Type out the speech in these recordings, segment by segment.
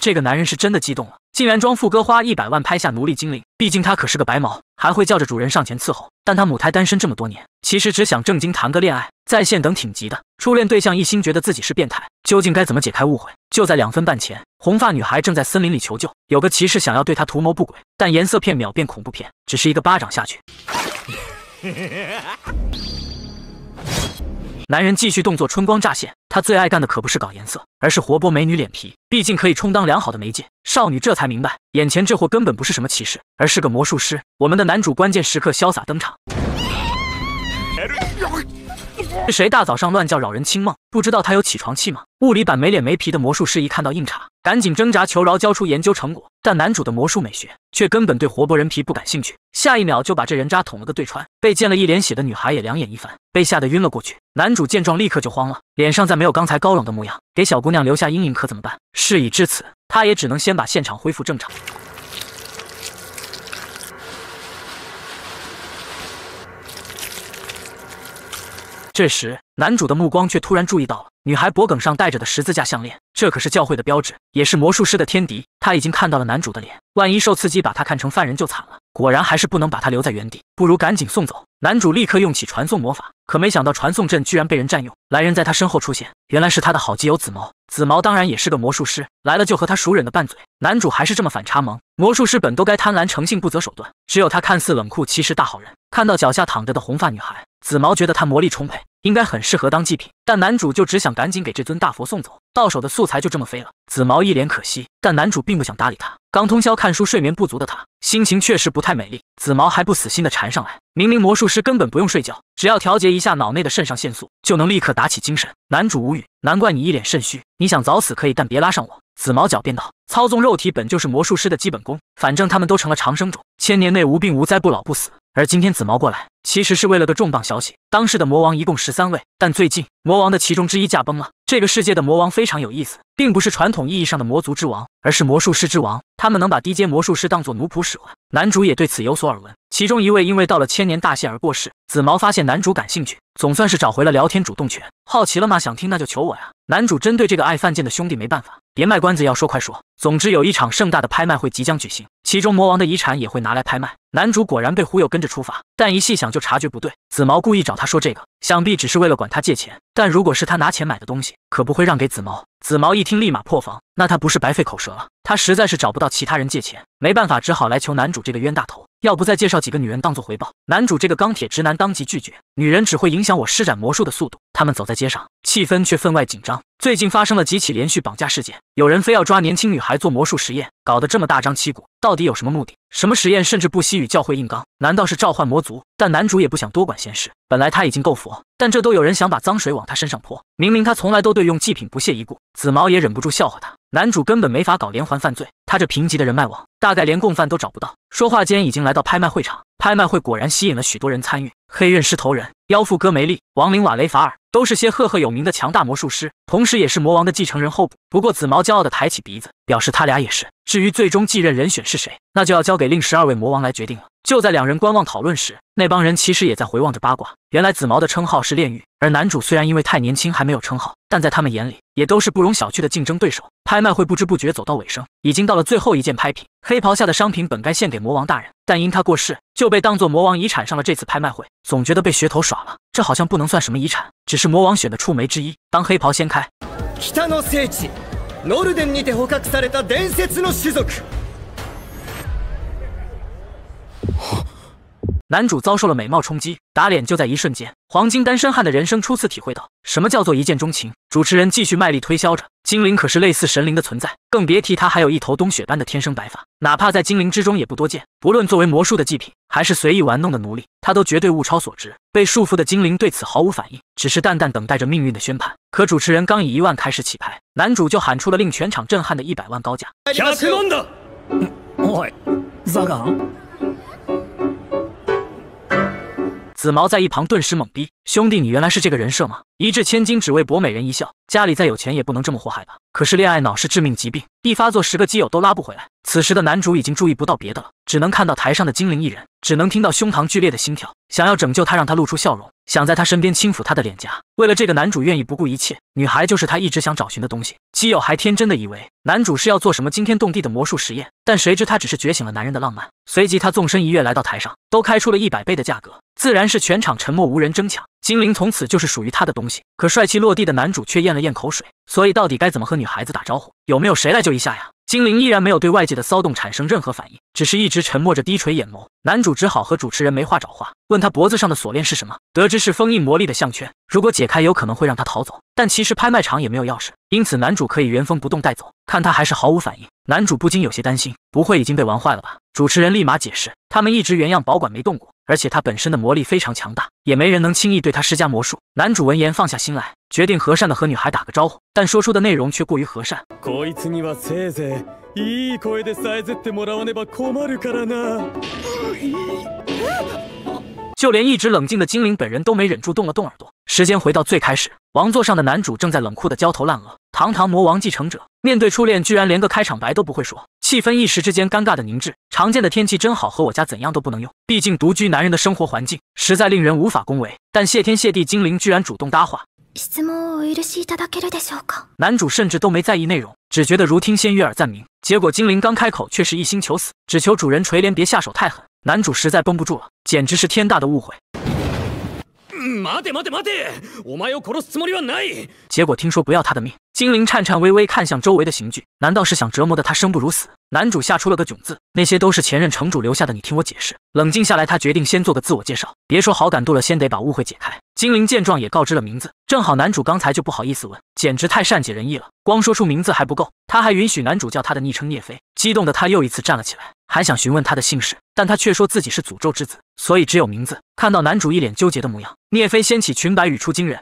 这个男人是真的激动了，竟然装富哥花一百万拍下奴隶精灵。毕竟他可是个白毛，还会叫着主人上前伺候。但他母胎单身这么多年，其实只想正经谈个恋爱，在线等挺急的。初恋对象一心觉得自己是变态，究竟该怎么解开误会？就在两分半前，红发女孩正在森林里求救，有个骑士想要对她图谋不轨，但颜色片秒变恐怖片，只是一个巴掌下去。男人继续动作，春光乍现。他最爱干的可不是搞颜色，而是活剥美女脸皮，毕竟可以充当良好的媒介。少女这才明白，眼前这货根本不是什么骑士，而是个魔术师。我们的男主关键时刻潇洒登场。是谁大早上乱叫扰人清梦？不知道他有起床气吗？物理版没脸没皮的魔术师一看到硬茬。赶紧挣扎求饶，交出研究成果。但男主的魔术美学却根本对活剥人皮不感兴趣，下一秒就把这人渣捅了个对穿。被溅了一脸血的女孩也两眼一翻，被吓得晕了过去。男主见状立刻就慌了，脸上再没有刚才高冷的模样，给小姑娘留下阴影可怎么办？事已至此，他也只能先把现场恢复正常。这时，男主的目光却突然注意到了。女孩脖梗上戴着的十字架项链，这可是教会的标志，也是魔术师的天敌。他已经看到了男主的脸，万一受刺激把他看成犯人就惨了。果然还是不能把他留在原地，不如赶紧送走。男主立刻用起传送魔法，可没想到传送阵居然被人占用，来人在他身后出现，原来是他的好基友紫毛。紫毛当然也是个魔术师，来了就和他熟忍的拌嘴。男主还是这么反差萌，魔术师本都该贪婪、诚信、不择手段，只有他看似冷酷，其实大好人。看到脚下躺着的红发女孩，紫毛觉得他魔力充沛。应该很适合当祭品，但男主就只想赶紧给这尊大佛送走，到手的素材就这么飞了。紫毛一脸可惜，但男主并不想搭理他。刚通宵看书，睡眠不足的他，心情确实不太美丽。紫毛还不死心的缠上来，明明魔术师根本不用睡觉，只要调节一下脑内的肾上腺素，就能立刻打起精神。男主无语，难怪你一脸肾虚。你想早死可以，但别拉上我。紫毛狡辩道：“操纵肉体本就是魔术师的基本功，反正他们都成了长生种，千年内无病无灾，不老不死。而今天紫毛过来。”其实是为了个重磅消息。当时的魔王一共十三位，但最近魔王的其中之一驾崩了。这个世界的魔王非常有意思，并不是传统意义上的魔族之王，而是魔术师之王。他们能把低阶魔术师当做奴仆使唤。男主也对此有所耳闻。其中一位因为到了千年大限而过世。紫毛发现男主感兴趣，总算是找回了聊天主动权。好奇了吗？想听那就求我呀！男主针对这个爱犯贱的兄弟没办法。别卖关子，要说快说。总之有一场盛大的拍卖会即将举行，其中魔王的遗产也会拿来拍卖。男主果然被忽悠跟着出发，但一细想就察觉不对。紫毛故意找他说这个，想必只是为了管他借钱。但如果是他拿钱买的东西，可不会让给紫毛。紫毛一听立马破防，那他不是白费口舌了？他实在是找不到其他人借钱，没办法只好来求男主这个冤大头。要不再介绍几个女人当做回报？男主这个钢铁直男当即拒绝，女人只会影响我施展魔术的速度。他们走在街上，气氛却分外紧张。最近发生了几起连续绑架事件，有人非要抓年轻女孩做魔术实验，搞得这么大张旗鼓，到底有什么目的？什么实验甚至不惜与教会硬刚？难道是召唤魔族？但男主也不想多管闲事，本来他已经够佛，但这都有人想把脏水往他身上泼。明明他从来都对用祭品不屑一顾，紫毛也忍不住笑话他。男主根本没法搞连环犯罪，他这贫瘠的人脉网，大概连共犯都找不到。说话间，已经来到拍卖会场。拍卖会果然吸引了许多人参与。黑刃狮头人、妖腹戈梅利、亡灵瓦雷法尔，都是些赫赫有名的强大魔术师，同时也是魔王的继承人候补。不过紫毛骄傲的抬起鼻子，表示他俩也是。至于最终继任人选是谁，那就要交给另十二位魔王来决定了。就在两人观望讨论时，那帮人其实也在回望着八卦。原来紫毛的称号是炼狱，而男主虽然因为太年轻还没有称号，但在他们眼里。也都是不容小觑的竞争对手。拍卖会不知不觉走到尾声，已经到了最后一件拍品。黑袍下的商品本该献给魔王大人，但因他过世，就被当做魔王遗产上了这次拍卖会。总觉得被噱头耍了，这好像不能算什么遗产，只是魔王选的触媒之一。当黑袍掀开，男主遭受了美貌冲击，打脸就在一瞬间。黄金单身汉的人生初次体会到什么叫做一见钟情。主持人继续卖力推销着，精灵可是类似神灵的存在，更别提他还有一头冬雪般的天生白发，哪怕在精灵之中也不多见。不论作为魔术的祭品，还是随意玩弄的奴隶，他都绝对物超所值。被束缚的精灵对此毫无反应，只是淡淡等待着命运的宣判。可主持人刚以一万开始起拍，男主就喊出了令全场震撼的一百万高价。紫毛在一旁顿时懵逼。兄弟，你原来是这个人设吗？一掷千金只为博美人一笑，家里再有钱也不能这么祸害吧？可是恋爱脑是致命疾病，一发作十个基友都拉不回来。此时的男主已经注意不到别的了，只能看到台上的精灵一人，只能听到胸膛剧烈的心跳。想要拯救他，让他露出笑容，想在他身边轻抚他的脸颊。为了这个男主愿意不顾一切。女孩就是他一直想找寻的东西。基友还天真的以为男主是要做什么惊天动地的魔术实验，但谁知他只是觉醒了男人的浪漫。随即他纵身一跃来到台上，都开出了一百倍的价格，自然是全场沉默无人争抢。精灵从此就是属于他的东西。可帅气落地的男主却咽了咽口水，所以到底该怎么和女孩子打招呼？有没有谁来救一下呀？精灵依然没有对外界的骚动产生任何反应，只是一直沉默着，低垂眼眸。男主只好和主持人没话找话，问他脖子上的锁链是什么。得知是封印魔力的项圈，如果解开有可能会让他逃走。但其实拍卖场也没有钥匙，因此男主可以原封不动带走。看他还是毫无反应，男主不禁有些担心，不会已经被玩坏了吧？主持人立马解释，他们一直原样保管没动过，而且他本身的魔力非常强大，也没人能轻易对他施加魔术。男主闻言放下心来，决定和善的和女孩打个招呼，但说出的内容却过于和善。就连一直冷静的精灵本人都没忍住动了动耳朵。时间回到最开始，王座上的男主正在冷酷的焦头烂额，堂堂魔王继承者，面对初恋居然连个开场白都不会说。气氛一时之间尴尬的凝滞。常见的天气真好，和我家怎样都不能用。毕竟独居男人的生活环境实在令人无法恭维。但谢天谢地，精灵居然主动搭话。男主甚至都没在意内容，只觉得如听仙乐耳暂鸣。结果精灵刚开口，却是一心求死，只求主人垂怜，别下手太狠。男主实在绷不住了，简直是天大的误会。结果听说不要他的命。精灵颤颤巍巍看向周围的刑具，难道是想折磨的他生不如死？男主吓出了个囧字，那些都是前任城主留下的。你听我解释，冷静下来，他决定先做个自我介绍。别说好感度了，先得把误会解开。精灵见状也告知了名字，正好男主刚才就不好意思问，简直太善解人意了。光说出名字还不够，他还允许男主叫他的昵称聂飞。激动的他又一次站了起来，还想询问他的姓氏，但他却说自己是诅咒之子，所以只有名字。看到男主一脸纠结的模样，聂飞掀起裙摆，语出惊人。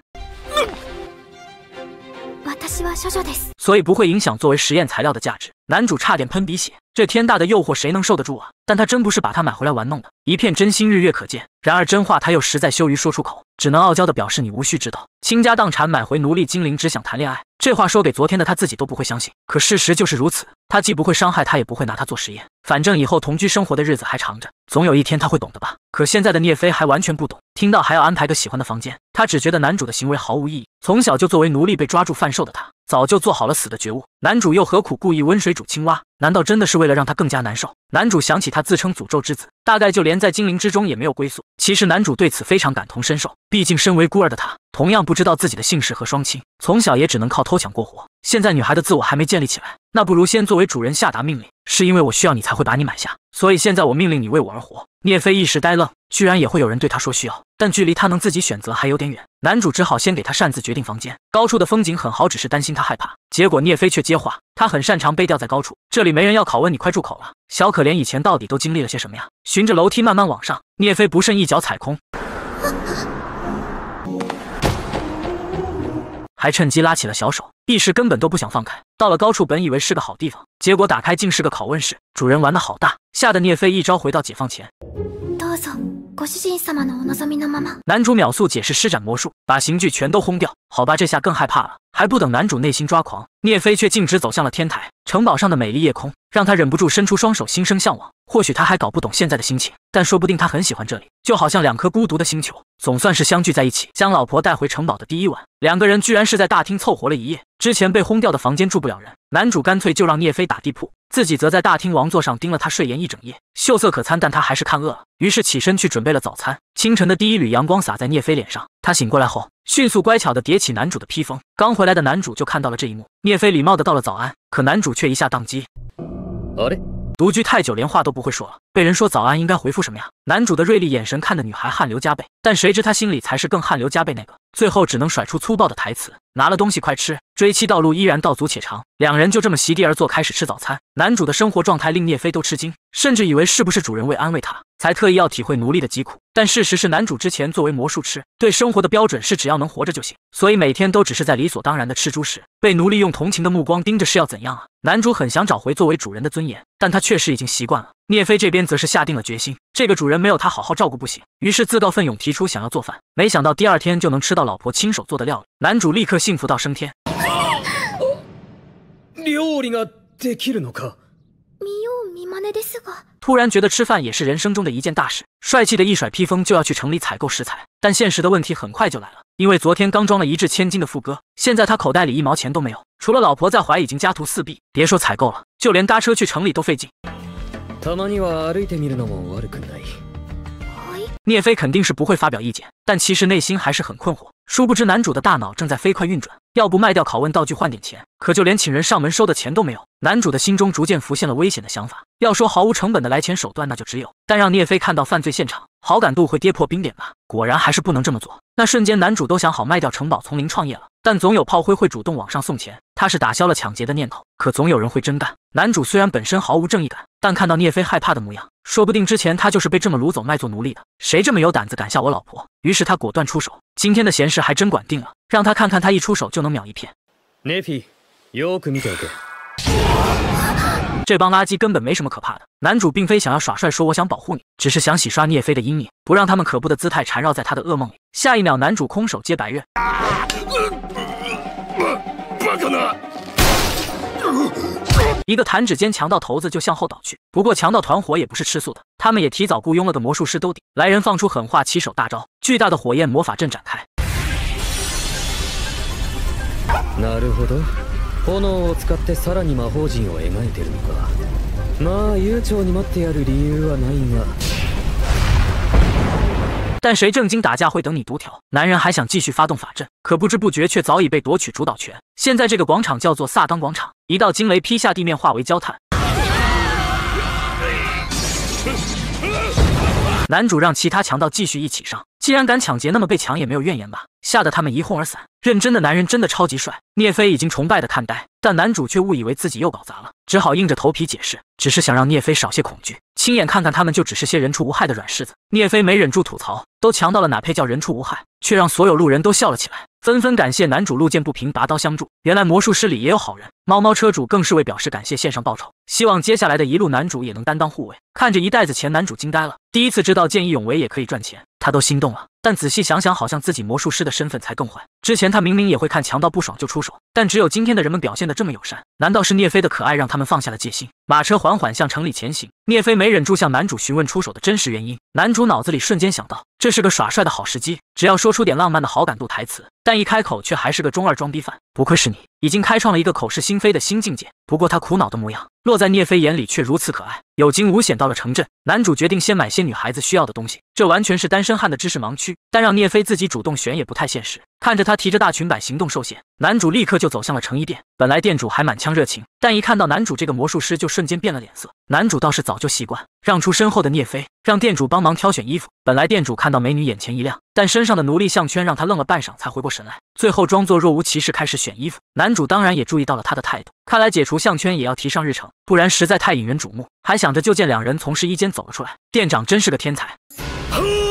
所以不会影响作为实验材料的价值。男主差点喷鼻血，这天大的诱惑谁能受得住啊？但他真不是把他买回来玩弄的，一片真心日月可见。然而真话他又实在羞于说出口，只能傲娇的表示你无需知道。倾家荡产买回奴隶精灵，只想谈恋爱，这话说给昨天的他自己都不会相信。可事实就是如此，他既不会伤害他，也不会拿他做实验，反正以后同居生活的日子还长着，总有一天他会懂的吧？可现在的聂飞还完全不懂，听到还要安排个喜欢的房间，他只觉得男主的行为毫无意义。从小就作为奴隶被抓住贩售的他。早就做好了死的觉悟，男主又何苦故意温水煮青蛙？难道真的是为了让他更加难受？男主想起他自称诅咒之子，大概就连在精灵之中也没有归宿。其实男主对此非常感同身受，毕竟身为孤儿的他，同样不知道自己的姓氏和双亲，从小也只能靠偷抢过活。现在女孩的自我还没建立起来。那不如先作为主人下达命令，是因为我需要你才会把你买下，所以现在我命令你为我而活。聂飞一时呆愣，居然也会有人对他说需要，但距离他能自己选择还有点远。男主只好先给他擅自决定房间。高处的风景很好，只是担心他害怕。结果聂飞却接话，他很擅长被吊在高处，这里没人要拷问你，快住口了，小可怜以前到底都经历了些什么呀？循着楼梯慢慢往上，聂飞不慎一脚踩空，还趁机拉起了小手。意识根本都不想放开。到了高处，本以为是个好地方，结果打开竟是个拷问室。主人玩的好大，吓得聂飞一招回到解放前。男主秒速解释施展魔术，把刑具全都轰掉。好吧，这下更害怕了。还不等男主内心抓狂，聂飞却径直走向了天台。城堡上的美丽夜空让他忍不住伸出双手，心生向往。或许他还搞不懂现在的心情，但说不定他很喜欢这里，就好像两颗孤独的星球，总算是相聚在一起。将老婆带回城堡的第一晚，两个人居然是在大厅凑活了一夜。之前被轰掉的房间住不了人，男主干脆就让聂飞打地铺，自己则在大厅王座上盯了他睡颜一整夜。秀色可餐，但他还是看饿了，于是起身去准备了早餐。清晨的第一缕阳光洒在聂飞脸上，他醒过来后。迅速乖巧地叠起男主的披风，刚回来的男主就看到了这一幕。聂飞礼貌地道了早安，可男主却一下宕机。好独居太久，连话都不会说了。被人说早安，应该回复什么呀？男主的锐利眼神看得女孩汗流浃背，但谁知他心里才是更汗流浃背那个。最后只能甩出粗暴的台词：“拿了东西快吃。”追妻道路依然道阻且长，两人就这么席地而坐开始吃早餐。男主的生活状态令叶飞都吃惊，甚至以为是不是主人为安慰他才特意要体会奴隶的疾苦。但事实是，男主之前作为魔术师，对生活的标准是只要能活着就行，所以每天都只是在理所当然的吃猪食。被奴隶用同情的目光盯着是要怎样啊？男主很想找回作为主人的尊严。但他确实已经习惯了。聂飞这边则是下定了决心，这个主人没有他好好照顾不行，于是自告奋勇提出想要做饭。没想到第二天就能吃到老婆亲手做的料理，男主立刻幸福到升天。料理ができるのか？突然觉得吃饭也是人生中的一件大事，帅气的一甩披风就要去城里采购食材，但现实的问题很快就来了。因为昨天刚装了一掷千金的副歌，现在他口袋里一毛钱都没有，除了老婆在怀，已经家徒四壁。别说采购了，就连搭车去城里都费劲。聂飞肯定是不会发表意见，但其实内心还是很困惑。殊不知，男主的大脑正在飞快运转，要不卖掉拷问道具换点钱，可就连请人上门收的钱都没有。男主的心中逐渐浮现了危险的想法。要说毫无成本的来钱手段，那就只有……但让聂飞看到犯罪现场。好感度会跌破冰点吧？果然还是不能这么做。那瞬间，男主都想好卖掉城堡，从零创业了。但总有炮灰会主动往上送钱。他是打消了抢劫的念头，可总有人会真干。男主虽然本身毫无正义感，但看到聂飞害怕的模样，说不定之前他就是被这么掳走卖做奴隶的。谁这么有胆子敢下我老婆？于是他果断出手。今天的闲事还真管定了，让他看看他一出手就能秒一片。这帮垃圾根本没什么可怕的。男主并非想要耍帅，说我想保护你，只是想洗刷聂飞的阴影，不让他们可怖的姿态缠绕在他的噩梦里。下一秒，男主空手接白刃，一个弹指间，强盗头子就向后倒去。不过强盗团伙也不是吃素的，他们也提早雇佣了个魔术师兜底。来人放出狠话，起手大招，巨大的火焰魔法阵展开。炎魔法使但谁正经打架会等你读条？男人还想继续发动法阵，可不知不觉却早已被夺取主导权。现在这个广场叫做萨冈广场。一道惊雷劈下，地面化为焦炭。男主让其他强盗继续一起上。既然敢抢劫，那么被抢也没有怨言吧。吓得他们一哄而散。认真的男人真的超级帅，聂飞已经崇拜的看呆，但男主却误以为自己又搞砸了，只好硬着头皮解释，只是想让聂飞少些恐惧，亲眼看看他们就只是些人畜无害的软柿子。聂飞没忍住吐槽，都强到了哪配叫人畜无害？却让所有路人都笑了起来，纷纷感谢男主路见不平拔刀相助。原来魔术师里也有好人，猫猫车主更是为表示感谢献上报酬，希望接下来的一路男主也能担当护卫。看着一袋子钱，男主惊呆了，第一次知道见义勇为也可以赚钱。都心动了，但仔细想想，好像自己魔术师的身份才更坏。之前他明明也会看强盗不爽就出手。但只有今天的人们表现的这么友善，难道是聂飞的可爱让他们放下了戒心？马车缓缓向城里前行，聂飞没忍住向男主询问出手的真实原因。男主脑子里瞬间想到，这是个耍帅的好时机，只要说出点浪漫的好感度台词。但一开口却还是个中二装逼犯，不愧是你，已经开创了一个口是心非的新境界。不过他苦恼的模样落在聂飞眼里却如此可爱，有惊无险到了城镇，男主决定先买些女孩子需要的东西，这完全是单身汉的知识盲区，但让聂飞自己主动选也不太现实。看着他提着大裙摆行动受限，男主立刻就走向了成衣店。本来店主还满腔热情，但一看到男主这个魔术师，就瞬间变了脸色。男主倒是早就习惯，让出身后的聂飞让店主帮忙挑选衣服。本来店主看到美女眼前一亮，但身上的奴隶项圈让他愣了半晌才回过神来，最后装作若无其事开始选衣服。男主当然也注意到了他的态度，看来解除项圈也要提上日程，不然实在太引人瞩目。还想着就见两人从试衣间走了出来，店长真是个天才。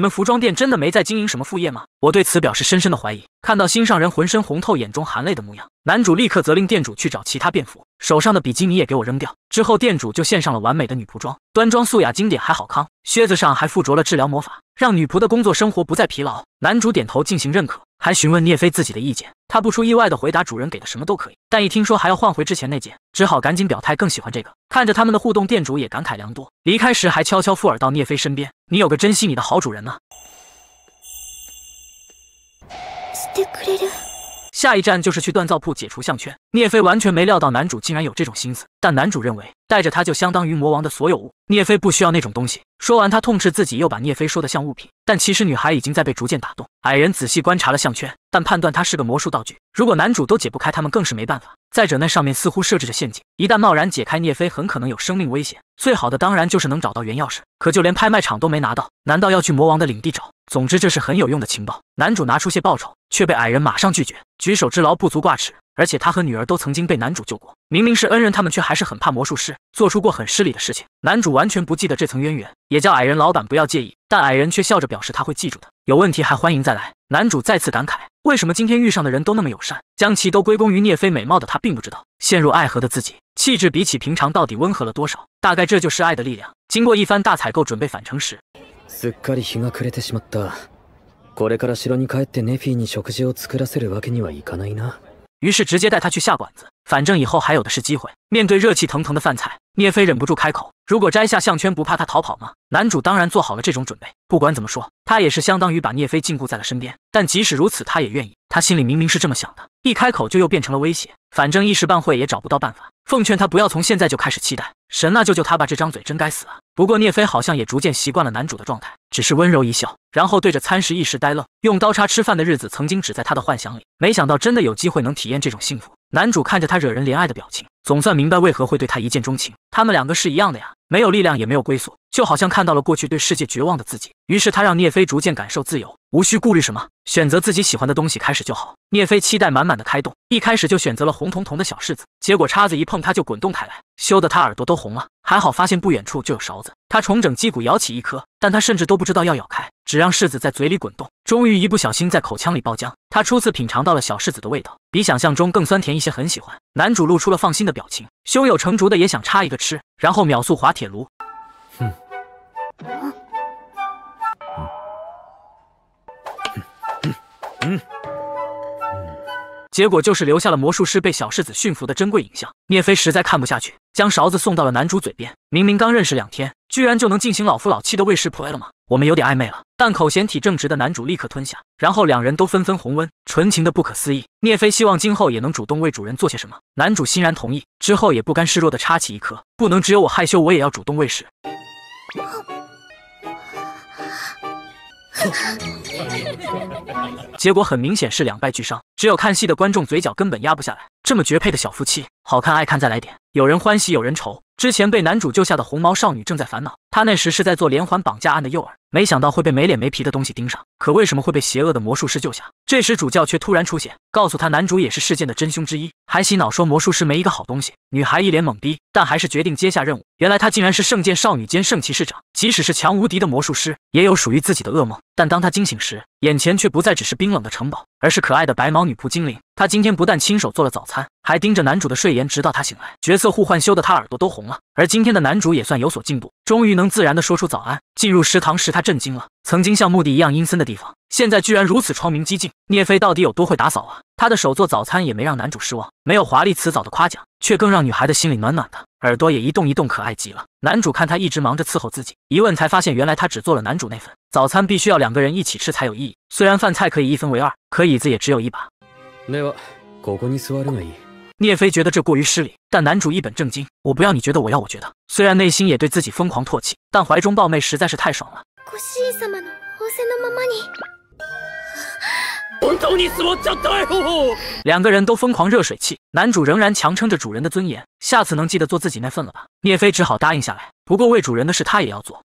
你们服装店真的没在经营什么副业吗？我对此表示深深的怀疑。看到心上人浑身红透、眼中含泪的模样，男主立刻责令店主去找其他便服，手上的比基尼也给我扔掉。之后，店主就献上了完美的女仆装，端庄素雅、经典还好康，靴子上还附着了治疗魔法，让女仆的工作生活不再疲劳。男主点头进行认可，还询问聂飞自己的意见。他不出意外的回答，主人给的什么都可以，但一听说还要换回之前那件，只好赶紧表态更喜欢这个。看着他们的互动，店主也感慨良多，离开时还悄悄附耳到聂飞身边：“你有个珍惜你的好主人呢。”下一站就是去锻造铺解除项圈。聂飞完全没料到男主竟然有这种心思，但男主认为带着他就相当于魔王的所有物，聂飞不需要那种东西。说完，他痛斥自己又把聂飞说的像物品，但其实女孩已经在被逐渐打动。矮人仔细观察了项圈，但判断它是个魔术道具，如果男主都解不开，他们更是没办法。再者，那上面似乎设置着陷阱，一旦贸然解开，聂飞很可能有生命危险。最好的当然就是能找到原钥匙，可就连拍卖场都没拿到，难道要去魔王的领地找？总之，这是很有用的情报。男主拿出些报酬，却被矮人马上拒绝，举手之劳不足挂齿。而且他和女儿都曾经被男主救过，明明是恩人，他们却还是很怕魔术师，做出过很失礼的事情。男主完全不记得这层渊源，也叫矮人老板不要介意，但矮人却笑着表示他会记住的。有问题还欢迎再来。男主再次感慨。为什么今天遇上的人都那么友善？将其都归功于聂飞美貌的他，并不知道陷入爱河的自己气质比起平常到底温和了多少。大概这就是爱的力量。经过一番大采购，准备返程时，于是直接带他去下馆子。反正以后还有的是机会。面对热气腾腾的饭菜，聂飞忍不住开口：“如果摘下项圈，不怕他逃跑吗？”男主当然做好了这种准备。不管怎么说，他也是相当于把聂飞禁锢在了身边。但即使如此，他也愿意。他心里明明是这么想的，一开口就又变成了威胁。反正一时半会也找不到办法，奉劝他不要从现在就开始期待。神啊，救救他吧！这张嘴真该死啊！不过聂飞好像也逐渐习惯了男主的状态，只是温柔一笑，然后对着餐食一时呆愣。用刀叉吃饭的日子，曾经只在他的幻想里。没想到真的有机会能体验这种幸福。男主看着他惹人怜爱的表情，总算明白为何会对他一见钟情。他们两个是一样的呀，没有力量也没有归宿，就好像看到了过去对世界绝望的自己。于是他让聂飞逐渐感受自由，无需顾虑什么，选择自己喜欢的东西开始就好。聂飞期待满满的开动，一开始就选择了红彤彤的小柿子，结果叉子一碰它就滚动开来，羞得他耳朵都红了。还好发现不远处就有勺子。他重整肌骨，咬起一颗，但他甚至都不知道要咬开，只让柿子在嘴里滚动。终于一不小心在口腔里爆浆，他初次品尝到了小柿子的味道，比想象中更酸甜一些，很喜欢。男主露出了放心的表情，胸有成竹的也想插一个吃，然后秒速滑铁卢。结果就是留下了魔术师被小世子驯服的珍贵影像。聂飞实在看不下去，将勺子送到了男主嘴边。明明刚认识两天，居然就能进行老夫老妻的喂食 play 了吗？我们有点暧昧了。但口嫌体正直的男主立刻吞下，然后两人都纷纷红温，纯情的不可思议。聂飞希望今后也能主动为主人做些什么。男主欣然同意，之后也不甘示弱的插起一颗。不能只有我害羞，我也要主动喂食。结果很明显是两败俱伤，只有看戏的观众嘴角根本压不下来。这么绝配的小夫妻，好看爱看再来点。有人欢喜有人愁，之前被男主救下的红毛少女正在烦恼。他那时是在做连环绑架案的诱饵，没想到会被没脸没皮的东西盯上。可为什么会被邪恶的魔术师救下？这时主教却突然出现，告诉他男主也是事件的真凶之一，还洗脑说魔术师没一个好东西。女孩一脸懵逼，但还是决定接下任务。原来她竟然是圣剑少女兼圣骑士长，即使是强无敌的魔术师，也有属于自己的噩梦。但当她惊醒时，眼前却不再只是冰冷的城堡，而是可爱的白毛女仆精灵。她今天不但亲手做了早餐，还盯着男主的睡颜，直到他醒来。角色互换羞得她耳朵都红了。而今天的男主也算有所进步，终于能。能自然地说出早安。进入食堂时，他震惊了。曾经像墓地一样阴森的地方，现在居然如此窗明几净。聂飞到底有多会打扫啊？他的手做早餐也没让男主失望。没有华丽辞藻的夸奖，却更让女孩的心里暖暖的，耳朵也一动一动，可爱极了。男主看他一直忙着伺候自己，一问才发现，原来他只做了男主那份早餐，必须要两个人一起吃才有意义。虽然饭菜可以一分为二，可椅子也只有一把。没有，哥哥你坐这里。聂飞觉得这过于失礼，但男主一本正经：“我不要你觉得，我要我觉得。”虽然内心也对自己疯狂唾弃，但怀中抱妹实在是太爽了。两个人都疯狂热水器，男主仍然强撑着主人的尊严。下次能记得做自己那份了吧？聂飞只好答应下来。不过为主人的事，他也要做。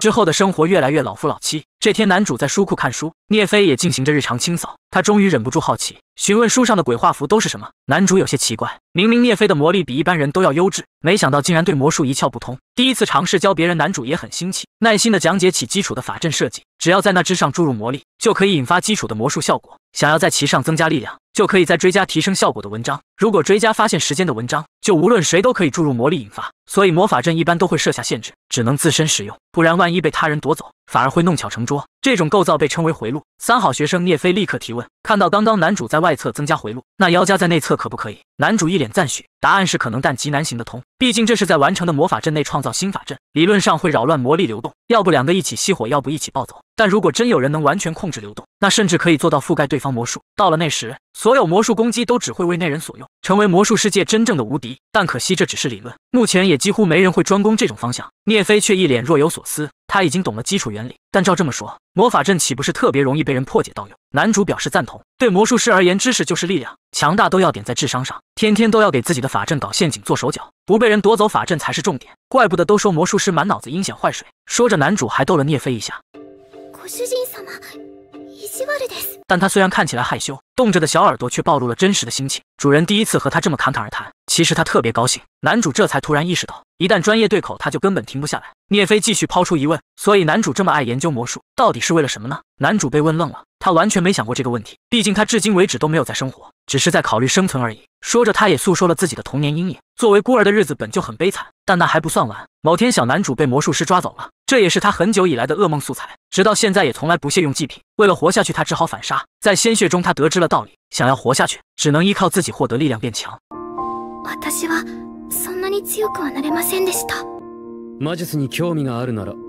之后的生活越来越老夫老妻。这天，男主在书库看书，聂飞也进行着日常清扫。他终于忍不住好奇，询问书上的鬼画符都是什么。男主有些奇怪，明明聂飞的魔力比一般人都要优质，没想到竟然对魔术一窍不通。第一次尝试教别人，男主也很新奇，耐心的讲解起基础的法阵设计。只要在那之上注入魔力，就可以引发基础的魔术效果。想要在其上增加力量，就可以再追加提升效果的文章。如果追加发现时间的文章，就无论谁都可以注入魔力引发。所以魔法阵一般都会设下限制，只能自身使用，不然万一被他人夺走。反而会弄巧成拙。这种构造被称为回路。三好学生聂飞立刻提问：“看到刚刚男主在外侧增加回路，那妖家在内侧可不可以？”男主一脸赞许，答案是可能，但极难行得通。毕竟这是在完成的魔法阵内创造新法阵，理论上会扰乱魔力流动。要不两个一起熄火，要不一起暴走。但如果真有人能完全控制流动，那甚至可以做到覆盖对方魔术。到了那时，所有魔术攻击都只会为那人所用，成为魔术世界真正的无敌。但可惜这只是理论，目前也几乎没人会专攻这种方向。聂飞却一脸若有所思，他已经懂了基础原理，但照这么说。魔法阵岂不是特别容易被人破解盗用？男主表示赞同。对魔术师而言，知识就是力量，强大都要点在智商上。天天都要给自己的法阵搞陷阱、做手脚，不被人夺走法阵才是重点。怪不得都说魔术师满脑子阴险坏水。说着，男主还逗了聂飞一下。但他虽然看起来害羞，动着的小耳朵却暴露了真实的心情。主人第一次和他这么侃侃而谈，其实他特别高兴。男主这才突然意识到，一旦专业对口，他就根本停不下来。聂飞继续抛出疑问：所以男主这么爱研究魔术，到底是为了什么呢？男主被问愣了。他完全没想过这个问题，毕竟他至今为止都没有在生活，只是在考虑生存而已。说着，他也诉说了自己的童年阴影。作为孤儿的日子本就很悲惨，但那还不算完。某天，小男主被魔术师抓走了，这也是他很久以来的噩梦素材。直到现在，也从来不屑用祭品。为了活下去，他只好反杀。在鲜血中，他得知了道理：想要活下去，只能依靠自己获得力量变强。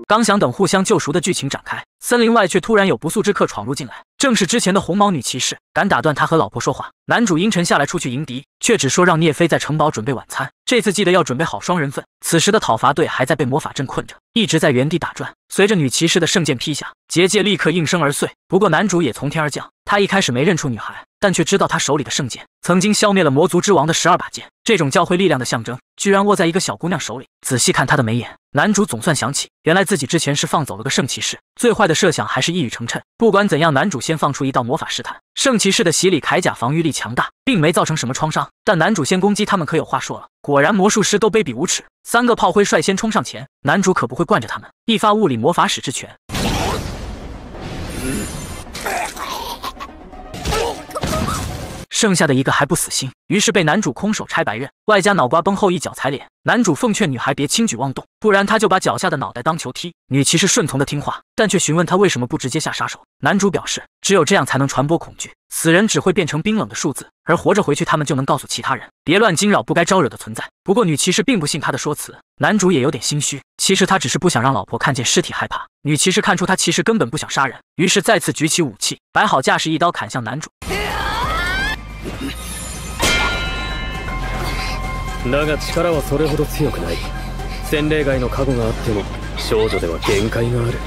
刚想等互相救赎的剧情展开，森林外却突然有不速之客闯入进来，正是之前的红毛女骑士。敢打断他和老婆说话，男主阴沉下来出去迎敌，却只说让聂飞在城堡准备晚餐，这次记得要准备好双人份。此时的讨伐队还在被魔法阵困着，一直在原地打转。随着女骑士的圣剑劈下，结界立刻应声而碎。不过男主也从天而降，他一开始没认出女孩。但却知道他手里的圣剑曾经消灭了魔族之王的十二把剑，这种教会力量的象征，居然握在一个小姑娘手里。仔细看她的眉眼，男主总算想起，原来自己之前是放走了个圣骑士。最坏的设想还是一语成谶。不管怎样，男主先放出一道魔法试探。圣骑士的洗礼铠甲防御力强大，并没造成什么创伤。但男主先攻击他们，可有话说了。果然，魔术师都卑鄙无耻。三个炮灰率先冲上前，男主可不会惯着他们。一发物理魔法使之拳。剩下的一个还不死心，于是被男主空手拆白刃，外加脑瓜崩后一脚踩脸。男主奉劝女孩别轻举妄动，不然他就把脚下的脑袋当球踢。女骑士顺从的听话，但却询问他为什么不直接下杀手。男主表示，只有这样才能传播恐惧，死人只会变成冰冷的数字，而活着回去他们就能告诉其他人，别乱惊扰不该招惹的存在。不过女骑士并不信他的说辞，男主也有点心虚，其实他只是不想让老婆看见尸体害怕。女骑士看出他其实根本不想杀人，于是再次举起武器，摆好架势，一刀砍向男主。だが力はそれほど強くない洗礼外の加護があっても少女では限界がある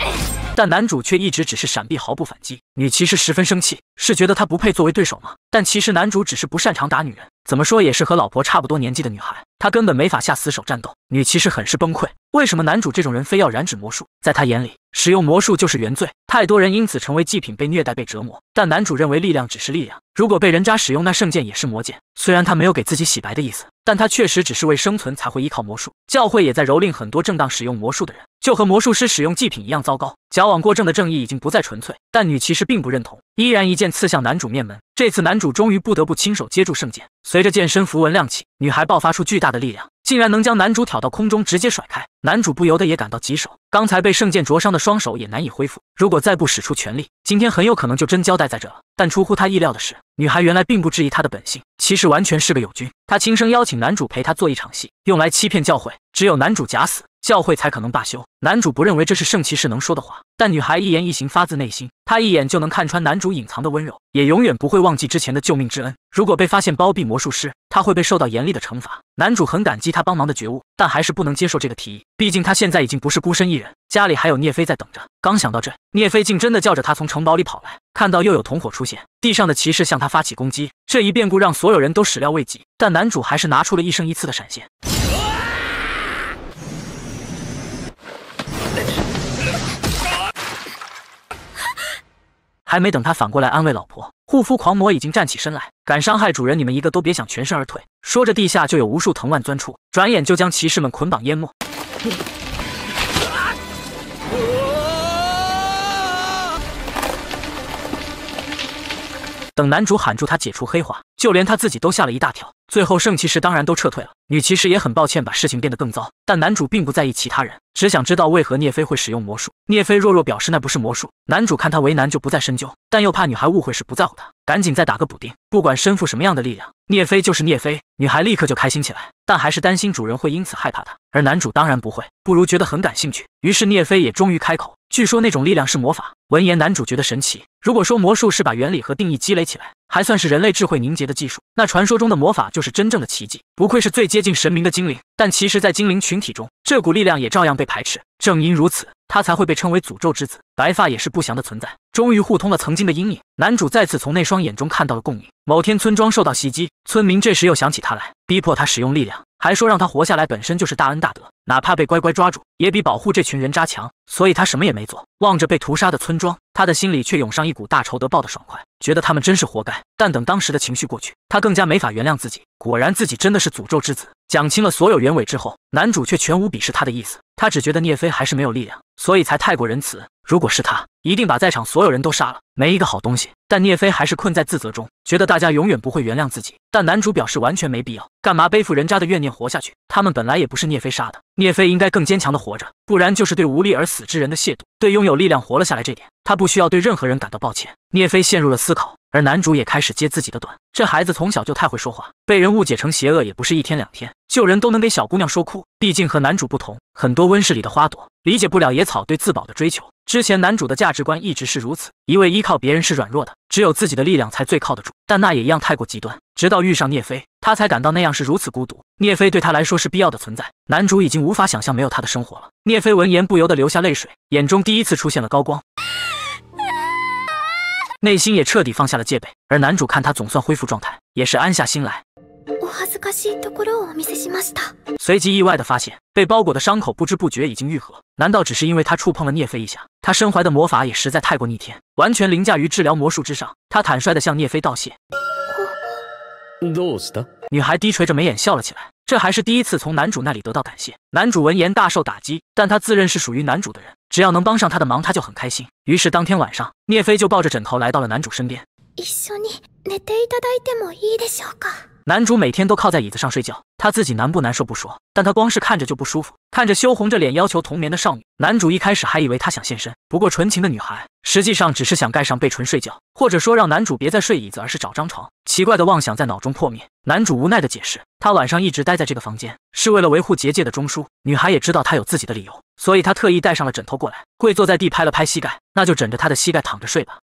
但男主却一直只是闪避，毫不反击。女骑士十分生气，是觉得他不配作为对手吗？但其实男主只是不擅长打女人，怎么说也是和老婆差不多年纪的女孩，他根本没法下死手战斗，女骑士很是崩溃。为什么男主这种人非要染指魔术？在他眼里，使用魔术就是原罪，太多人因此成为祭品，被虐待，被折磨。但男主认为力量只是力量，如果被人渣使用，那圣剑也是魔剑。虽然他没有给自己洗白的意思，但他确实只是为生存才会依靠魔术。教会也在蹂躏很多正当使用魔术的人，就和魔术师使用祭品一样糟糕。矫枉过正的正义已经不再纯粹，但女骑士并不认同，依然一剑刺向男主面门。这次男主终于不得不亲手接住圣剑，随着剑身符文亮起。女孩爆发出巨大的力量。竟然能将男主挑到空中，直接甩开。男主不由得也感到棘手，刚才被圣剑灼伤的双手也难以恢复。如果再不使出全力，今天很有可能就真交代在这了。但出乎他意料的是，女孩原来并不质疑他的本性，其实完全是个友军。他轻声邀请男主陪他做一场戏，用来欺骗教会。只有男主假死，教会才可能罢休。男主不认为这是圣骑士能说的话，但女孩一言一行发自内心，他一眼就能看穿男主隐藏的温柔，也永远不会忘记之前的救命之恩。如果被发现包庇魔术师，他会被受到严厉的惩罚。男主很感激他帮忙的觉悟，但还是不能接受这个提议。毕竟他现在已经不是孤身一人，家里还有聂飞在等着。刚想到这，聂飞竟真的叫着他从城堡里跑来。看到又有同伙出现，地上的骑士向他发起攻击，这一变故让所有人都始料未及。但男主还是拿出了一生一次的闪现。还没等他反过来安慰老婆，护肤狂魔已经站起身来。敢伤害主人，你们一个都别想全身而退！说着，地下就有无数藤蔓钻出，转眼就将骑士们捆绑淹没。等男主喊住他，解除黑化。就连他自己都吓了一大跳，最后圣骑士当然都撤退了，女骑士也很抱歉把事情变得更糟，但男主并不在意，其他人只想知道为何聂飞会使用魔术。聂飞弱弱表示那不是魔术，男主看他为难就不再深究，但又怕女孩误会是不在乎他，赶紧再打个补丁。不管身负什么样的力量，聂飞就是聂飞。女孩立刻就开心起来，但还是担心主人会因此害怕他，而男主当然不会，不如觉得很感兴趣。于是聂飞也终于开口，据说那种力量是魔法。闻言男主觉得神奇，如果说魔术是把原理和定义积累起来。还算是人类智慧凝结的技术，那传说中的魔法就是真正的奇迹。不愧是最接近神明的精灵，但其实，在精灵群体中，这股力量也照样被排斥。正因如此，他才会被称为诅咒之子。白发也是不祥的存在。终于互通了曾经的阴影，男主再次从那双眼中看到了共鸣。某天村庄受到袭击，村民这时又想起他来，逼迫他使用力量，还说让他活下来本身就是大恩大德，哪怕被乖乖抓住，也比保护这群人渣强。所以他什么也没做。望着被屠杀的村庄，他的心里却涌上一股大仇得报的爽快。觉得他们真是活该，但等当时的情绪过去，他更加没法原谅自己。果然，自己真的是诅咒之子。讲清了所有原委之后，男主却全无鄙视他的意思。他只觉得聂飞还是没有力量，所以才太过仁慈。如果是他，一定把在场所有人都杀了，没一个好东西。但聂飞还是困在自责中，觉得大家永远不会原谅自己。但男主表示完全没必要，干嘛背负人渣的怨念活下去？他们本来也不是聂飞杀的，聂飞应该更坚强的活着，不然就是对无力而死之人的亵渎。对拥有力量活了下来这点，他不需要对任何人感到抱歉。聂飞陷入了思考，而男主也开始接自己的短。这孩子从小就太会说话，被人误解成邪恶也不是一天两天。救人都能给小姑娘说哭，毕竟和男主不同，很多温室里的花朵理解不了野草对自保的追求。之前男主的价值观一直是如此，一味依靠别人是软弱的，只有自己的力量才最靠得住。但那也一样太过极端。直到遇上聂飞，他才感到那样是如此孤独。聂飞对他来说是必要的存在，男主已经无法想象没有他的生活了。聂飞闻言不由得流下泪水，眼中第一次出现了高光。内心也彻底放下了戒备，而男主看他总算恢复状态，也是安下心来。随即意外的发现，被包裹的伤口不知不觉已经愈合。难道只是因为他触碰了聂飞一下？他身怀的魔法也实在太过逆天，完全凌驾于治疗魔术之上。他坦率的向聂飞道谢。女孩低垂着眉眼笑了起来，这还是第一次从男主那里得到感谢。男主闻言大受打击，但他自认是属于男主的人。只要能帮上他的忙，他就很开心。于是当天晚上，聂飞就抱着枕头来到了男主身边。一男主每天都靠在椅子上睡觉，他自己难不难受不说，但他光是看着就不舒服。看着羞红着脸要求同眠的少女，男主一开始还以为她想现身，不过纯情的女孩实际上只是想盖上被纯睡觉，或者说让男主别再睡椅子，而是找张床。奇怪的妄想在脑中破灭，男主无奈的解释，他晚上一直待在这个房间是为了维护结界的中枢。女孩也知道他有自己的理由。所以他特意带上了枕头过来，跪坐在地，拍了拍膝盖，那就枕着他的膝盖躺着睡吧。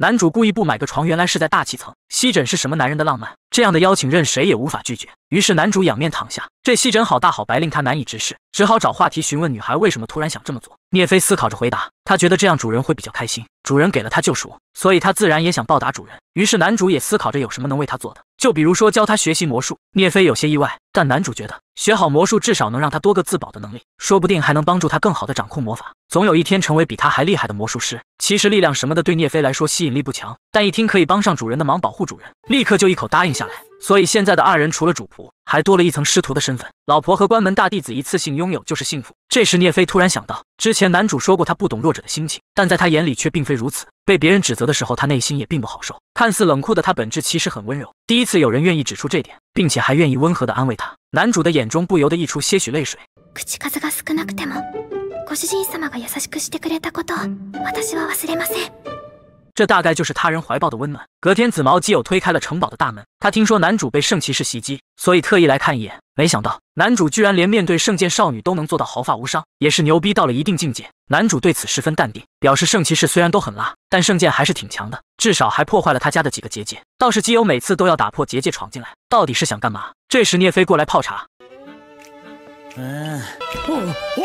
男主故意不买个床，原来是在大气层。吸枕是什么男人的浪漫？这样的邀请任谁也无法拒绝。于是男主仰面躺下，这吸枕好大好白，令他难以直视，只好找话题询问女孩为什么突然想这么做。聂飞思考着回答，他觉得这样主人会比较开心。主人给了他救赎，所以他自然也想报答主人。于是男主也思考着有什么能为他做的，就比如说教他学习魔术。聂飞有些意外，但男主觉得学好魔术至少能让他多个自保的能力，说不定还能帮助他更好的掌控魔法。总有一天成为比他还厉害的魔术师。其实力量什么的对聂飞来说吸引力不强，但一听可以帮上主人的忙，保护主人，立刻就一口答应下来。所以现在的二人除了主仆，还多了一层师徒的身份。老婆和关门大弟子一次性拥有就是幸福。这时聂飞突然想到，之前男主说过他不懂弱者的心情，但在他眼里却并非如此。被别人指责的时候，他内心也并不好受。看似冷酷的他，本质其实很温柔。第一次有人愿意指出这点，并且还愿意温和的安慰他，男主的眼中不由得溢出些许泪水。口数が少なくても、ご主人様が優しくしてくれたことを私は忘れません。这大概就是他人怀抱的温暖。隔天，紫毛基友推开了城堡的大门，他听说男主被圣骑士袭击，所以特意来看一眼。没想到男主居然连面对圣剑少女都能做到毫发无伤，也是牛逼到了一定境界。男主对此十分淡定，表示圣骑士虽然都很拉，但圣剑还是挺强的，至少还破坏了他家的几个结界。倒是基友每次都要打破结界闯进来，到底是想干嘛？这时聂飞过来泡茶。嗯，喂，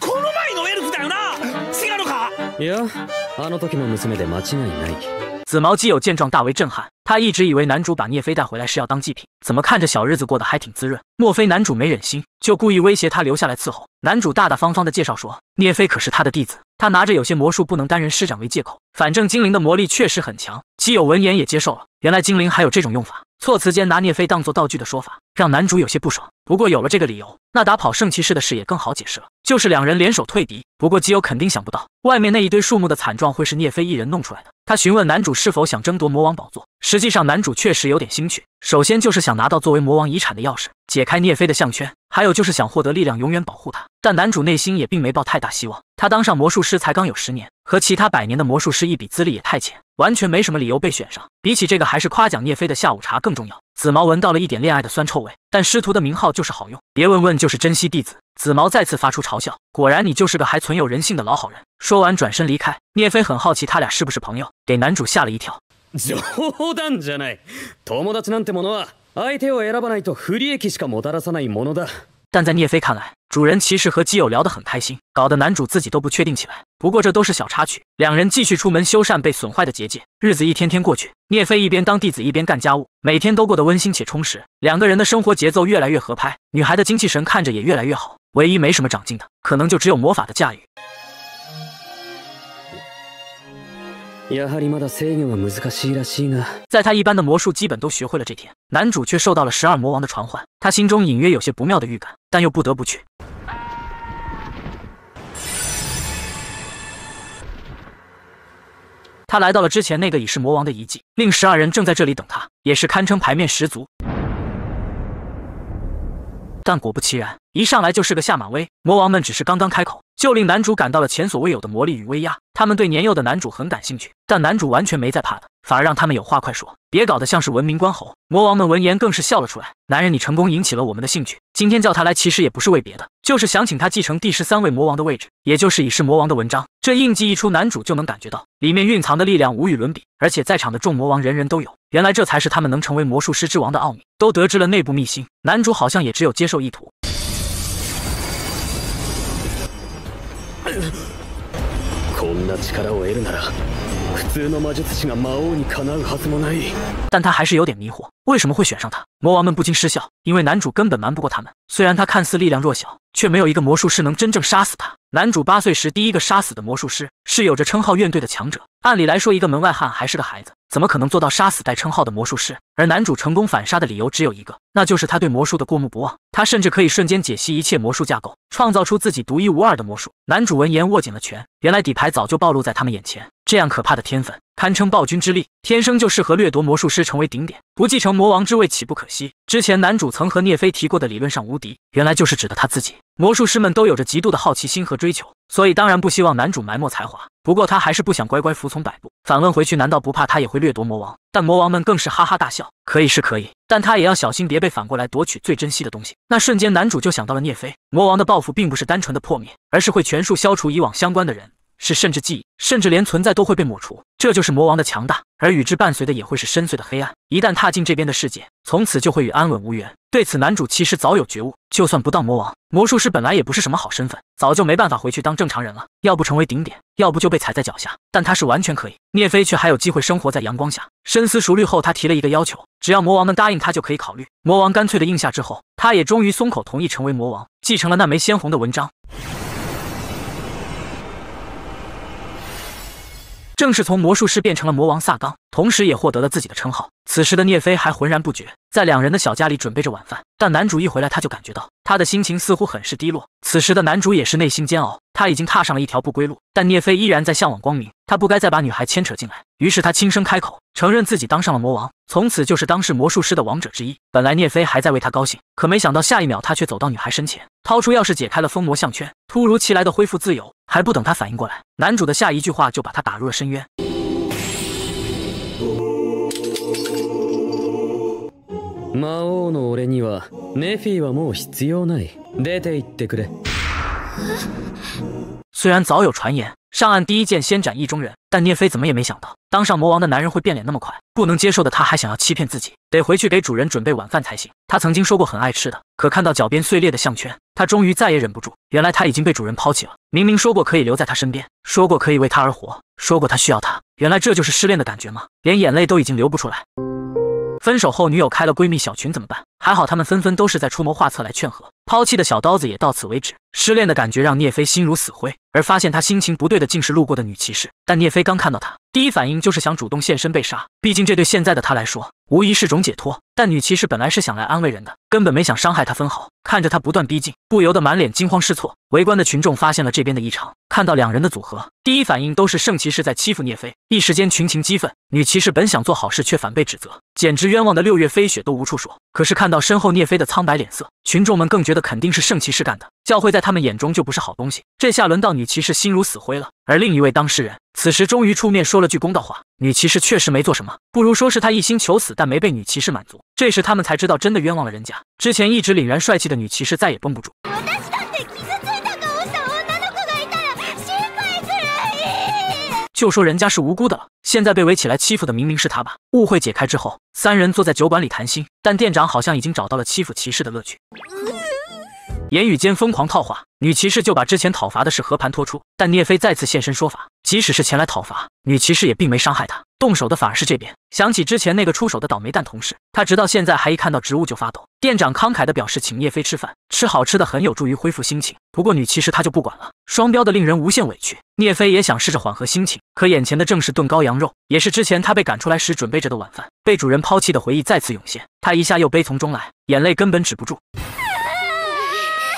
この前のエルフだよな。違うのか？いや、あの時の娘で間違いない。紫毛基友见状大为震撼，他一直以为男主把聂飞带回来是要当祭品，怎么看着小日子过得还挺滋润？莫非男主没忍心，就故意威胁他留下来伺候？男主大大方方的介绍说，聂飞可是他的弟子。他拿着有些魔术不能单人施展为借口，反正精灵的魔力确实很强。基友闻言也接受了，原来精灵还有这种用法。措辞间拿聂飞当做道具的说法，让男主有些不爽。不过有了这个理由，那打跑圣骑士的事也更好解释了，就是两人联手退敌。不过基友肯定想不到，外面那一堆树木的惨状会是聂飞一人弄出来的。他询问男主是否想争夺魔王宝座，实际上男主确实有点兴趣。首先就是想拿到作为魔王遗产的钥匙，解开聂飞的项圈，还有就是想获得力量，永远保护他。但男主内心也并没抱太大希望，他当上魔术师才刚有十年。和其他百年的魔术师一比，资历也太浅，完全没什么理由被选上。比起这个，还是夸奖聂飞的下午茶更重要。紫毛闻到了一点恋爱的酸臭味，但师徒的名号就是好用，别问问就是珍惜弟子。紫毛再次发出嘲笑，果然你就是个还存有人性的老好人。说完转身离开。聂飞很好奇他俩是不是朋友，给男主吓了一跳。但，在聂飞看来，主人其实和基友聊得很开心，搞得男主自己都不确定起来。不过这都是小插曲，两人继续出门修缮被损坏的结界。日子一天天过去，聂飞一边当弟子，一边干家务，每天都过得温馨且充实。两个人的生活节奏越来越合拍，女孩的精气神看着也越来越好。唯一没什么长进的，可能就只有魔法的驾驭。在他一般的魔术基本都学会了，这天男主却受到了十二魔王的传唤，他心中隐约有些不妙的预感，但又不得不去。他来到了之前那个已是魔王的遗迹，另十二人正在这里等他，也是堪称牌面十足。但果不其然，一上来就是个下马威。魔王们只是刚刚开口，就令男主感到了前所未有的魔力与威压。他们对年幼的男主很感兴趣，但男主完全没在怕的。反而让他们有话快说，别搞得像是文明观猴。魔王们闻言更是笑了出来。男人，你成功引起了我们的兴趣。今天叫他来，其实也不是为别的，就是想请他继承第十三位魔王的位置，也就是已是魔王的文章。这印记一出，男主就能感觉到里面蕴藏的力量无与伦比，而且在场的众魔王人人都有。原来这才是他们能成为魔术师之王的奥秘。都得知了内部秘辛，男主好像也只有接受意图。但他还是有点迷惑，为什么会选上他？魔王们不禁失笑，因为男主根本瞒不过他们。虽然他看似力量弱小，却没有一个魔术师能真正杀死他。男主八岁时第一个杀死的魔术师，是有着称号怨队的强者。按理来说，一个门外汉还是个孩子，怎么可能做到杀死带称号的魔术师？而男主成功反杀的理由只有一个，那就是他对魔术的过目不忘。他甚至可以瞬间解析一切魔术架构，创造出自己独一无二的魔术。男主闻言握紧了拳，原来底牌早就暴露在他们眼前。这样可怕的天分，堪称暴君之力，天生就适合掠夺魔术师成为顶点。不继承魔王之位，岂不可惜？之前男主曾和聂飞提过的理论上无敌，原来就是指的他自己。魔术师们都有着极度的好奇心和追求。所以当然不希望男主埋没才华，不过他还是不想乖乖服从摆布，反问回去，难道不怕他也会掠夺魔王？但魔王们更是哈哈大笑，可以是可以，但他也要小心，别被反过来夺取最珍惜的东西。那瞬间，男主就想到了聂飞，魔王的报复并不是单纯的破灭，而是会全数消除以往相关的人。是，甚至记忆，甚至连存在都会被抹除。这就是魔王的强大，而与之伴随的也会是深邃的黑暗。一旦踏进这边的世界，从此就会与安稳无缘。对此，男主其实早有觉悟。就算不当魔王，魔术师本来也不是什么好身份，早就没办法回去当正常人了。要不成为顶点，要不就被踩在脚下。但他是完全可以。聂飞却还有机会生活在阳光下。深思熟虑后，他提了一个要求，只要魔王们答应他，就可以考虑。魔王干脆的应下之后，他也终于松口同意成为魔王，继承了那枚鲜红的文章。正是从魔术师变成了魔王萨冈，同时也获得了自己的称号。此时的聂飞还浑然不觉，在两人的小家里准备着晚饭。但男主一回来，他就感觉到他的心情似乎很是低落。此时的男主也是内心煎熬，他已经踏上了一条不归路。但聂飞依然在向往光明，他不该再把女孩牵扯进来。于是他轻声开口，承认自己当上了魔王，从此就是当世魔术师的王者之一。本来聂飞还在为他高兴，可没想到下一秒，他却走到女孩身前，掏出钥匙解开了封魔项圈，突如其来的恢复自由。还不等他反应过来，男主的下一句话就把他打入了深渊。虽然早有传言。上岸第一剑，先斩意中人。但聂飞怎么也没想到，当上魔王的男人会变脸那么快，不能接受的他，还想要欺骗自己，得回去给主人准备晚饭才行。他曾经说过很爱吃的，可看到脚边碎裂的项圈，他终于再也忍不住。原来他已经被主人抛弃了。明明说过可以留在他身边，说过可以为他而活，说过他需要他。原来这就是失恋的感觉吗？连眼泪都已经流不出来。分手后，女友开了闺蜜小群，怎么办？还好他们纷纷都是在出谋划策来劝和。抛弃的小刀子也到此为止。失恋的感觉让聂飞心如死灰，而发现他心情不对的竟是路过的女骑士。但聂飞刚看到她，第一反应就是想主动现身被杀，毕竟这对现在的他来说无疑是种解脱。但女骑士本来是想来安慰人的，根本没想伤害他分毫。看着他不断逼近，不由得满脸惊慌失措。围观的群众发现了这边的异常，看到两人的组合，第一反应都是圣骑士在欺负聂飞。一时间群情激愤，女骑士本想做好事，却反被指责，简直冤枉的六月飞雪都无处说。可是看到身后聂飞的苍白脸色。群众们更觉得肯定是圣骑士干的，教会在他们眼中就不是好东西。这下轮到女骑士心如死灰了。而另一位当事人此时终于出面说了句公道话：女骑士确实没做什么，不如说是她一心求死，但没被女骑士满足。这时他们才知道真的冤枉了人家。之前一直凛然帅气的女骑士再也绷不住。就说人家是无辜的了，现在被围起来欺负的明明是他吧？误会解开之后，三人坐在酒馆里谈心，但店长好像已经找到了欺负骑士的乐趣。言语间疯狂套话，女骑士就把之前讨伐的事和盘托出。但聂飞再次现身说法，即使是前来讨伐，女骑士也并没伤害他，动手的反而是这边。想起之前那个出手的倒霉蛋同事，他直到现在还一看到植物就发抖。店长慷慨地表示，请叶飞吃饭，吃好吃的很有助于恢复心情。不过女骑士他就不管了，双标的令人无限委屈。聂飞也想试着缓和心情，可眼前的正是炖羔羊肉，也是之前他被赶出来时准备着的晚饭。被主人抛弃的回忆再次涌现，他一下又悲从中来，眼泪根本止不住。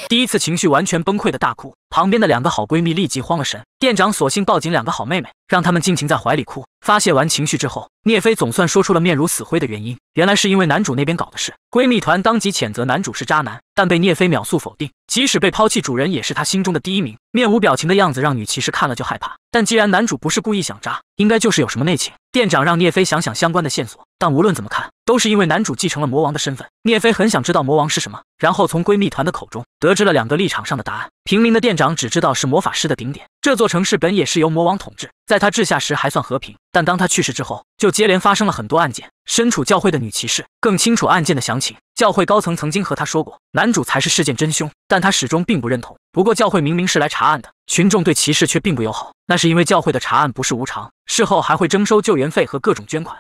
第一次情绪完全崩溃的大哭，旁边的两个好闺蜜立即慌了神。店长索性抱紧两个好妹妹，让她们尽情在怀里哭，发泄完情绪之后，聂飞总算说出了面如死灰的原因，原来是因为男主那边搞的事。闺蜜团当即谴责男主是渣男，但被聂飞秒速否定，即使被抛弃，主人也是他心中的第一名。面无表情的样子让女骑士看了就害怕，但既然男主不是故意想渣，应该就是有什么内情。店长让聂飞想想相关的线索，但无论怎么看。都是因为男主继承了魔王的身份。聂飞很想知道魔王是什么，然后从闺蜜团的口中得知了两个立场上的答案。平民的店长只知道是魔法师的顶点，这座城市本也是由魔王统治，在他治下时还算和平，但当他去世之后，就接连发生了很多案件。身处教会的女骑士更清楚案件的详情。教会高层曾经和他说过，男主才是事件真凶，但他始终并不认同。不过教会明明是来查案的，群众对骑士却并不友好，那是因为教会的查案不是无偿，事后还会征收救援费和各种捐款。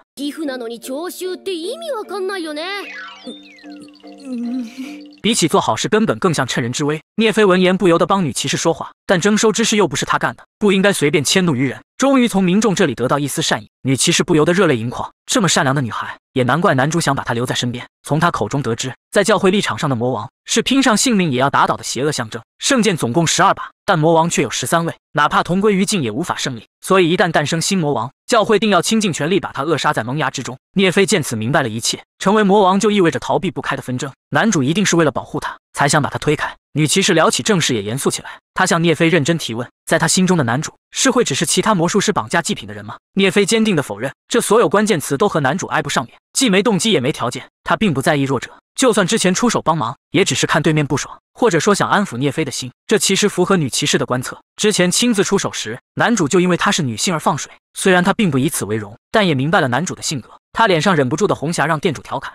比起做好事，根本更像趁人之危。聂飞闻言不由得帮女骑士说话，但征收之事又不是他干的，不应该随便迁怒于人。终于从民众这里得到一丝善意，女骑士不由得热泪盈眶。这么善良的女孩，也难怪男主想把她留在身边。从她口中得知，在教会立场上的魔王是拼上性命也要打倒的邪恶象征。圣剑总共十二把，但魔王却有十三位，哪怕同归于尽也无法胜利。所以一旦诞生新魔王，教会定要倾尽全力把他扼杀在萌芽之中。聂飞见此，明白了一切：成为魔王就意味着逃避不开的纷争。男主一定是为了保护他。才想把他推开，女骑士聊起正事也严肃起来。她向聂飞认真提问：在她心中的男主是会只是其他魔术师绑架祭品的人吗？聂飞坚定的否认，这所有关键词都和男主挨不上面，既没动机也没条件。他并不在意弱者，就算之前出手帮忙，也只是看对面不爽，或者说想安抚聂飞的心。这其实符合女骑士的观测。之前亲自出手时，男主就因为她是女性而放水，虽然他并不以此为荣，但也明白了男主的性格。他脸上忍不住的红霞让店主调侃。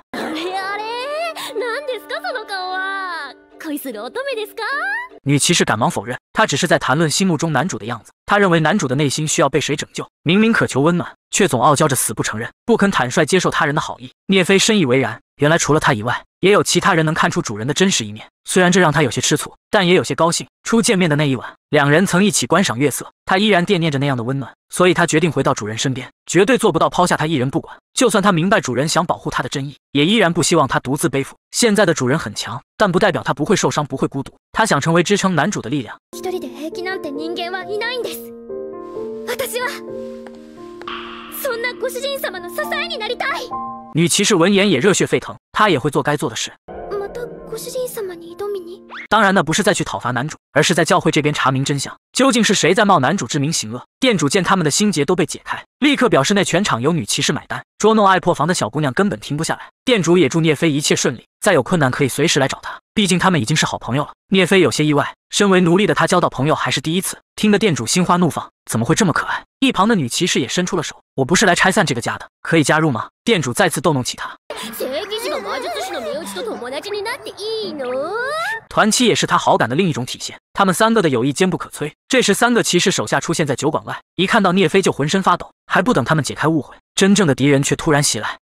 女骑士赶忙否认，她只是在谈论心目中男主的样子。她认为男主的内心需要被谁拯救，明明渴求温暖，却总傲娇着死不承认，不肯坦率接受他人的好意。聂飞深以为然。原来除了他以外，也有其他人能看出主人的真实一面。虽然这让他有些吃醋，但也有些高兴。初见面的那一晚，两人曾一起观赏月色，他依然惦念着那样的温暖，所以他决定回到主人身边，绝对做不到抛下他一人不管。就算他明白主人想保护他的真意，也依然不希望他独自背负。现在的主人很强，但不代表他不会受伤，不会孤独。他想成为支撑男主的力量。女骑士闻言也热血沸腾，她也会做该做的事。当然，那不是再去讨伐男主，而是在教会这边查明真相，究竟是谁在冒男主之名行恶。店主见他们的心结都被解开，立刻表示那全场由女骑士买单。捉弄爱破防的小姑娘根本停不下来。店主也祝聂飞一切顺利，再有困难可以随时来找他，毕竟他们已经是好朋友了。聂飞有些意外，身为奴隶的他交到朋友还是第一次。听得店主心花怒放，怎么会这么可爱？一旁的女骑士也伸出了手，我不是来拆散这个家的，可以加入吗？店主再次逗弄起他。团七也是他好感的另一种体现，他们三个的友谊坚不可摧。这时，三个骑士手下出现在酒馆外，一看到聂飞就浑身发抖。还不等他们解开误会，真正的敌人却突然袭来。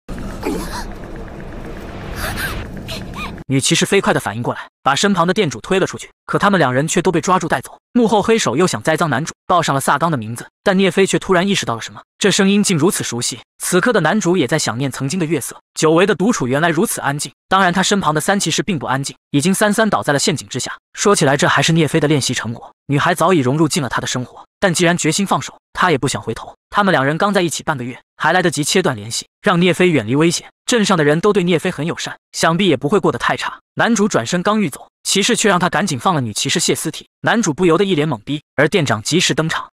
女骑士飞快地反应过来，把身旁的店主推了出去。可他们两人却都被抓住带走。幕后黑手又想栽赃男主，报上了萨冈的名字。但聂飞却突然意识到了什么，这声音竟如此熟悉。此刻的男主也在想念曾经的月色，久违的独处原来如此安静。当然，他身旁的三骑士并不安静，已经三三倒在了陷阱之下。说起来，这还是聂飞的练习成果。女孩早已融入进了他的生活，但既然决心放手，他也不想回头。他们两人刚在一起半个月，还来得及切断联系，让聂飞远离危险。镇上的人都对聂飞很友善，想必也不会过得太差。男主转身刚欲走，骑士却让他赶紧放了女骑士谢斯体。男主不由得一脸懵逼，而店长及时登场，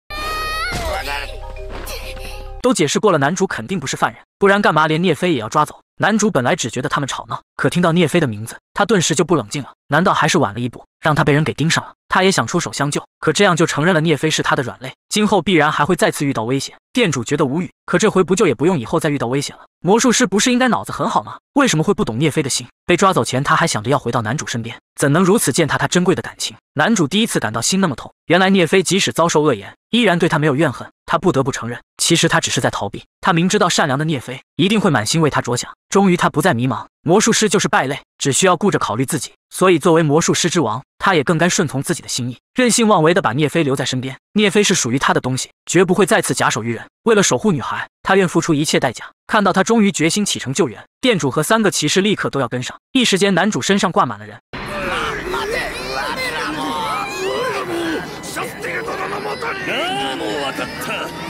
都解释过了，男主肯定不是犯人，不然干嘛连聂飞也要抓走？男主本来只觉得他们吵闹，可听到聂飞的名字，他顿时就不冷静了。难道还是晚了一步，让他被人给盯上了？他也想出手相救，可这样就承认了聂飞是他的软肋，今后必然还会再次遇到危险。店主觉得无语，可这回不就也不用以后再遇到危险了？魔术师不是应该脑子很好吗？为什么会不懂聂飞的心？被抓走前，他还想着要回到男主身边，怎能如此践踏他珍贵的感情？男主第一次感到心那么痛。原来聂飞即使遭受恶言，依然对他没有怨恨。他不得不承认，其实他只是在逃避。他明知道善良的聂飞一定会满心为他着想。终于，他不再迷茫。魔术师就是败类，只需要顾着考虑自己，所以作为魔术师之王，他也更该顺从自己的心意，任性妄为的把聂飞留在身边。聂飞是属于他的东西，绝不会再次假手于人。为了守护女孩，他愿付出一切代价。看到他终于决心启程救援，店主和三个骑士立刻都要跟上。一时间，男主身上挂满了人。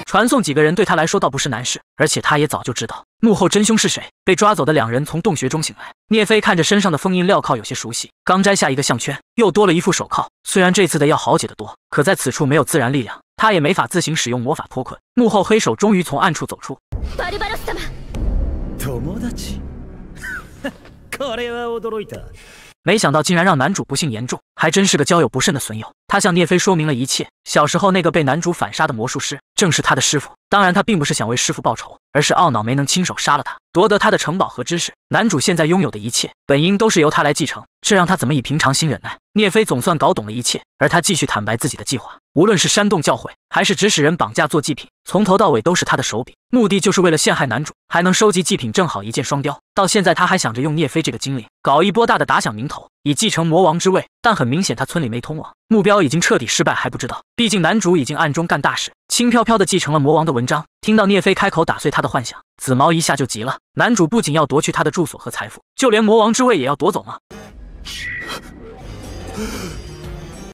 传送几个人对他来说倒不是难事，而且他也早就知道幕后真凶是谁。被抓走的两人从洞穴中醒来，聂飞看着身上的封印镣铐有些熟悉，刚摘下一个项圈，又多了一副手铐。虽然这次的要好解得多，可在此处没有自然力量，他也没法自行使用魔法脱困。幕后黑手终于从暗处走出，没想到竟然让男主不幸严重，还真是个交友不慎的损友。他向聂飞说明了一切。小时候那个被男主反杀的魔术师，正是他的师傅。当然，他并不是想为师傅报仇，而是懊恼没能亲手杀了他，夺得他的城堡和知识。男主现在拥有的一切，本应都是由他来继承。这让他怎么以平常心忍耐？聂飞总算搞懂了一切，而他继续坦白自己的计划：无论是煽动教诲，还是指使人绑架做祭品，从头到尾都是他的手笔。目的就是为了陷害男主，还能收集祭品，正好一箭双雕。到现在他还想着用聂飞这个精灵搞一波大的，打响名头，以继承魔王之位。但很明显，他村里没通往。目标已经彻底失败，还不知道。毕竟男主已经暗中干大事，轻飘飘的继承了魔王的文章。听到聂飞开口打碎他的幻想，紫毛一下就急了：男主不仅要夺去他的住所和财富，就连魔王之位也要夺走吗？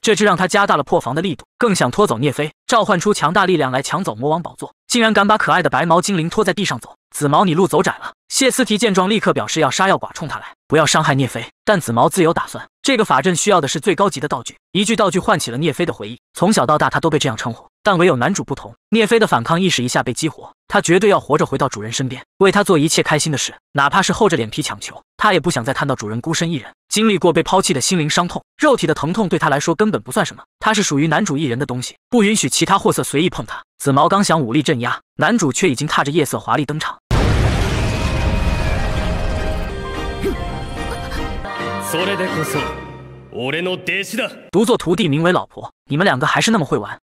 这只让他加大了破防的力度，更想拖走聂飞，召唤出强大力量来抢走魔王宝座，竟然敢把可爱的白毛精灵拖在地上走！紫毛，你路走窄了。谢斯提见状，立刻表示要杀要剐，冲他来，不要伤害聂飞。但紫毛自有打算，这个法阵需要的是最高级的道具，一句道具唤起了聂飞的回忆，从小到大他都被这样称呼。但唯有男主不同，聂飞的反抗意识一下被激活，他绝对要活着回到主人身边，为他做一切开心的事，哪怕是厚着脸皮强求，他也不想再看到主人孤身一人。经历过被抛弃的心灵伤痛，肉体的疼痛对他来说根本不算什么。他是属于男主一人的东西，不允许其他货色随意碰他。紫毛刚想武力镇压，男主却已经踏着夜色华丽登场。独做徒弟名为老婆，你们两个还是那么会玩。